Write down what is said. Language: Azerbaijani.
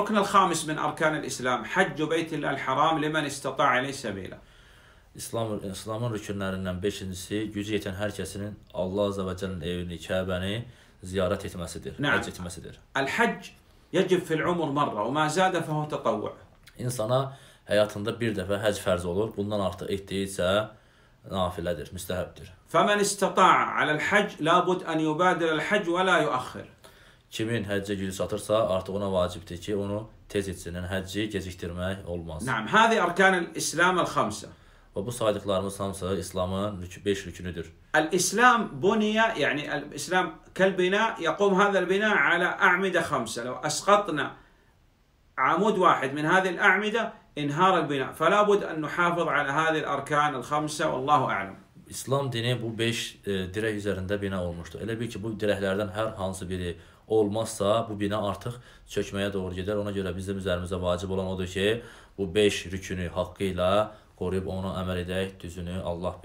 الركن الخامس من أركان الإسلام حج بيت الله الحرام لمن استطاع إليه سبيلا İslam İslamın rükunlərindən 5-incisi gücü yetən hər kəsinin Allah Azza və Cəllənin evini, Kəbəni ziyarət etməsidir, نعم. həcc etməsidir. El-həcc yecib fil-umr marra və ma zada fehu tatavvu. İnsana həyatında bir dəfə həcc fərz olur. Bundan artıq etdiyicə nafilədir, müstəhəbdir. Fəmən istata'a alal-həcc labud an yubadir el-həcc və la yuaxxir kimin həccə gül satırsa, artıq ona vacibdir ki, onu tez etsin. Yəni həcci gecikdirmək olmaz. Naam, hadi arkanul İslam el-xamsa. Və bu saydıqlarımız hamısı İslamın 5 rükünüdür. الإسلام بني يعني الإسلام كالبناء يقوم هذا البناء على أعمدة خمسة لو أسقطنا عمود واحد من هذه الأعمدة انهار البناء فلا بد أن نحافظ على هذه الأركان الخمسة والله أعلم İslam dini bu 5 e, dirək üzərində bina olmuşdur. Elə bil ki, bu dirəklərdən hər hansı biri olmazsa bu bina artıq çökməyə doğru gedər. Ona görə bizim üzərimizə vacib olan odur ki, bu 5 rükünü haqqı ilə qoruyub onu əməl edək, düzünü Allah bilir.